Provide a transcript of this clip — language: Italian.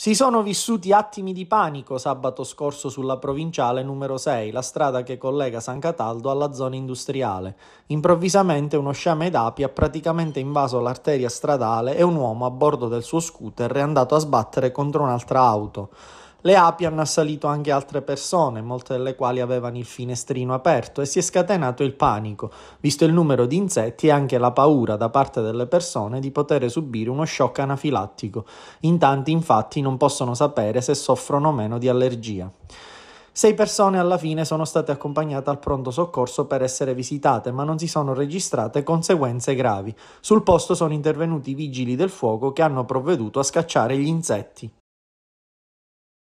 Si sono vissuti attimi di panico sabato scorso sulla provinciale numero 6, la strada che collega San Cataldo alla zona industriale. Improvvisamente uno sciame d'api ha praticamente invaso l'arteria stradale e un uomo a bordo del suo scooter è andato a sbattere contro un'altra auto le api hanno assalito anche altre persone, molte delle quali avevano il finestrino aperto e si è scatenato il panico, visto il numero di insetti e anche la paura da parte delle persone di poter subire uno shock anafilattico. In tanti infatti non possono sapere se soffrono o meno di allergia. Sei persone alla fine sono state accompagnate al pronto soccorso per essere visitate, ma non si sono registrate conseguenze gravi. Sul posto sono intervenuti i vigili del fuoco che hanno provveduto a scacciare gli insetti.